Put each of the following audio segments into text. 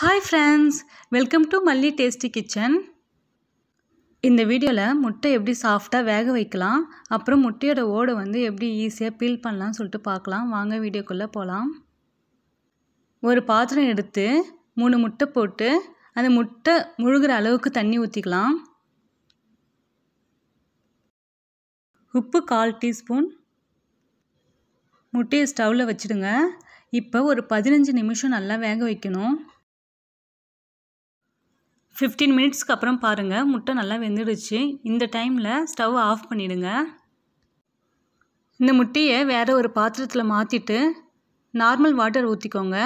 hi friends welcome to Malli tasty kitchen இந்த வீடியோவில் முட்டை எப்படி சாஃப்டாக வேக வைக்கலாம் அப்புறம் முட்டையோட ஓடை வந்து எப்படி ஈஸியாக பீல் பண்ணலாம்னு சொல்லிட்டு பார்க்கலாம் வாங்க வீடியோக்குள்ளே போகலாம் ஒரு பாத்திரம் எடுத்து மூணு முட்டை போட்டு அந்த முட்டை முழுகிற அளவுக்கு தண்ணி ஊற்றிக்கலாம் உப்பு கால் டீஸ்பூன் முட்டையை ஸ்டவ்வில் வச்சுடுங்க இப்போ ஒரு பதினஞ்சு நிமிஷம் நல்லா வேக வைக்கணும் ஃபிஃப்டீன் மினிட்ஸ்க்கு அப்புறம் பாருங்கள் முட்டை நல்லா வெந்துடுச்சு இந்த டைமில் ஸ்டவ் ஆஃப் பண்ணிவிடுங்க இந்த முட்டையை வேறு ஒரு பாத்திரத்தில் மாற்றிட்டு நார்மல் வாட்டர் ஊற்றிக்கோங்க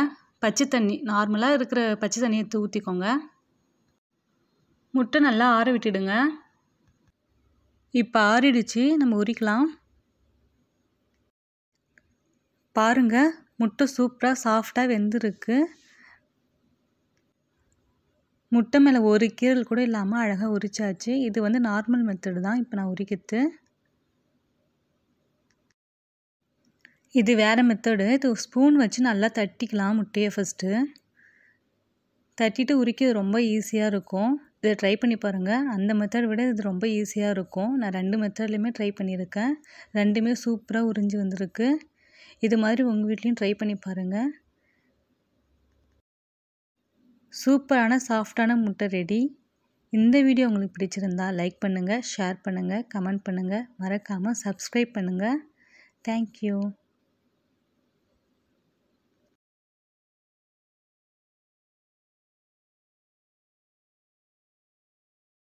பச்சை தண்ணி நார்மலாக இருக்கிற பச்சை தண்ணியை எடுத்து ஊற்றிக்கோங்க முட்டை நல்லா ஆற விட்டுடுங்க இப்போ ஆறிடுச்சு நம்ம உரிக்கலாம் பாருங்கள் முட்டை சூப்பராக சாஃப்டாக வெந்துருக்கு முட்டை மேலே ஒரு கீரல் கூட இல்லாமல் அழகாக உரிச்சாச்சு இது வந்து நார்மல் மெத்தடு தான் இப்போ நான் உரிக்கிறது இது வேறு மெத்தடு இது ஸ்பூன் வச்சு நல்லா தட்டிக்கலாம் முட்டையை ஃபஸ்ட்டு தட்டிட்டு உரிக்கிறது ரொம்ப ஈஸியாக இருக்கும் இதை ட்ரை பண்ணி பாருங்கள் அந்த மெத்தட் விட இது ரொம்ப ஈஸியாக இருக்கும் நான் ரெண்டு மெத்தட்லேயுமே ட்ரை பண்ணியிருக்கேன் ரெண்டுமே சூப்பராக உறிஞ்சி வந்திருக்கு இது மாதிரி உங்கள் வீட்லேயும் ட்ரை பண்ணி பாருங்கள் சூப்பரான சாஃப்டான முட்டை ரெடி இந்த வீடியோ உங்களுக்கு பிடிச்சிருந்தா லைக் பண்ணுங்கள் ஷேர் பண்ணுங்கள் கமெண்ட் பண்ணுங்கள் மறக்காமல் சப்ஸ்கிரைப் பண்ணுங்கள் தேங்க்யூ